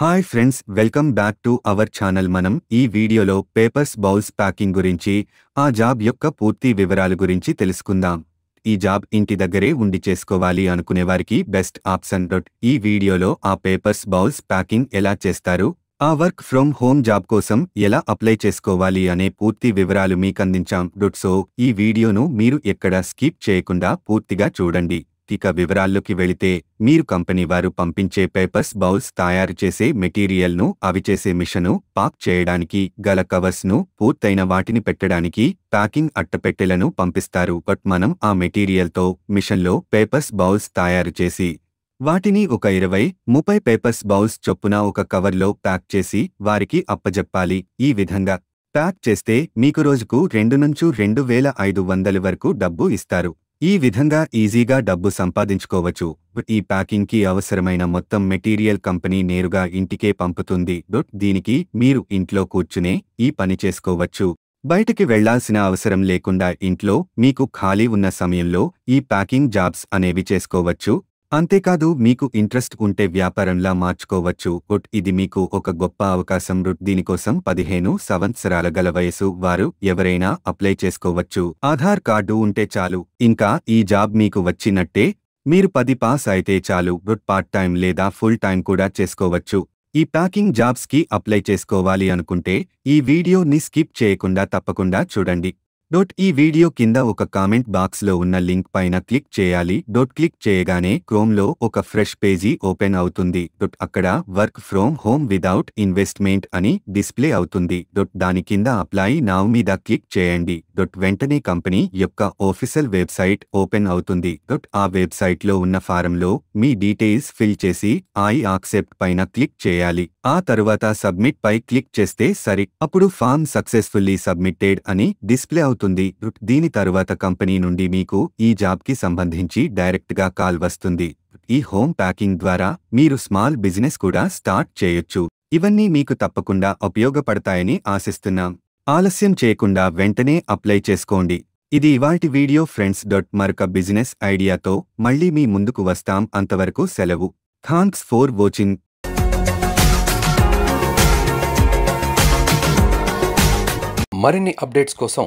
hi friends welcome back to our channel మనం ఈ వీడియోలో పేపర్స్ బౌల్స్ ప్యాకింగ్ గురించి ఆ జాబ్ యొక్క పూర్తి వివరాల గురించి తెలుసుకుందాం ఈ జాబ్ ఇంటి దగ్గరే ఉండి చేసుకోవాలి అనుకునేవారికి బెస్ట్ ఆప్షన్ డొట్ ఈ వీడియోలో ఆ పేపర్స్ బౌల్స్ ప్యాకింగ్ ఎలా చేస్తారు ఆ వర్క్ ఫ్రమ్ హోమ్ జాబ్ కోసం ఎలా అప్లై చేసుకోవాలి అనే పూర్తి వివరాలు మీకందించాం డొట్ సో ఈ వీడియోను మీరు ఎక్కడ స్కిప్ చేయకుండా పూర్తిగా చూడండి ఆసక్తిక వివరాల్లోకి వెళితే మీరు కంపెనీ వారు పంపించే పేపర్స్ బౌల్స్ తయారు చేసే మెటీరియల్ను అవి చేసే మిషను పాక్ చేయడానికి గల కవర్స్ను పూర్తయిన వాటిని పెట్టడానికి ప్యాకింగ్ అట్టపెట్టెలను పంపిస్తారు బట్ మనం ఆ మెటీరియల్తో మిషన్లో పేపర్స్ బౌల్స్ తయారు చేసి వాటిని ఒక ఇరవై ముప్పై పేపర్స్ బౌల్స్ చొప్పున ఒక కవర్లో ప్యాక్ చేసి వారికి అప్పజెప్పాలి ఈ విధంగా ప్యాక్ చేస్తే మీకు రోజుకు రెండు నుంచు రెండు వేల ఐదు వందల వరకు డబ్బు ఇస్తారు ఈ విధంగా ఈజీగా డబ్బు సంపాదించుకోవచ్చు ఈ ప్యాకింగ్కి అవసరమైన మొత్తం మెటీరియల్ కంపెనీ నేరుగా ఇంటికే పంపుతుంది దీనికి మీరు ఇంట్లో కూర్చునే ఈ పని చేసుకోవచ్చు బయటికి వెళ్లాల్సిన అవసరం లేకుండా ఇంట్లో మీకు ఖాళీ ఉన్న సమయంలో ఈ ప్యాకింగ్ జాబ్స్ అనేవి చేసుకోవచ్చు అంతేకాదు మీకు ఇంట్రెస్ట్ ఉంటే వ్యాపారంలా మార్చుకోవచ్చు ఒట్ ఇది మీకు ఒక గొప్ప అవకాశం రుట్ దీనికోసం పదిహేను సంవత్సరాల గల వయసు వారు ఎవరైనా అప్లై చేసుకోవచ్చు ఆధార్ కార్డు ఉంటే చాలు ఇంకా ఈ జాబ్ మీకు వచ్చినట్టే మీరు పది పాస్ అయితే చాలు రుట్ పార్ట్ టైం లేదా ఫుల్ టైం కూడా చేసుకోవచ్చు ఈ ప్యాకింగ్ జాబ్స్కి అప్లై చేసుకోవాలి అనుకుంటే ఈ వీడియోని స్కిప్ చేయకుండా తప్పకుండా చూడండి డోట్ ఈ వీడియో కింద ఒక కామెంట్ బాక్స్లో ఉన్న లింక్ పైన క్లిక్ చేయాలి డోట్ క్లిక్ చేయగానే క్రోమ్లో ఒక ఫ్రెష్ పేజీ ఓపెన్ అవుతుంది డోట్ అక్కడ work from home without investment అని డిస్ప్లే అవుతుంది డోట్ దాని కింద అప్లై నావ్ మీద క్లిక్ చేయండి డోట్ వెంటనే కంపెనీ యొక్క ఆఫీసల్ వెబ్సైట్ ఓపెన్ అవుతుంది డోట్ ఆ వెబ్సైట్లో ఉన్న ఫారంలో మీ డీటెయిల్స్ ఫిల్ చేసి ఐ ఆక్సెప్ట్ పైన క్లిక్ చేయాలి ఆ తరువాత సబ్మిట్ పై క్లిక్ చేస్తే సరి అప్పుడు ఫామ్ సక్సెస్ఫుల్లీ సబ్మిటెడ్ అని డిస్ప్లే అవుతుంది అవుతుంది దీని తరువాత కంపెనీ నుండి మీకు ఈ జాబ్కి సంబంధించి డైరెక్ట్గా కాల్ వస్తుంది ఈ హోమ్ ప్యాకింగ్ ద్వారా మీరు స్మాల్ బిజినెస్ కూడా స్టార్ట్ చేయొచ్చు ఇవన్నీ మీకు తప్పకుండా ఉపయోగపడతాయని ఆశిస్తున్నాం ఆలస్యం చేయకుండా వెంటనే అప్లై చేసుకోండి ఇది ఇవాల్టి వీడియో ఫ్రెండ్స్ డాట్ మరొక బిజినెస్ ఐడియాతో మళ్ళీ మీ ముందుకు వస్తాం అంతవరకు సెలవు థాంక్స్ ఫోర్ వాచింగ్ మరిన్ని అప్డేట్స్ కోసం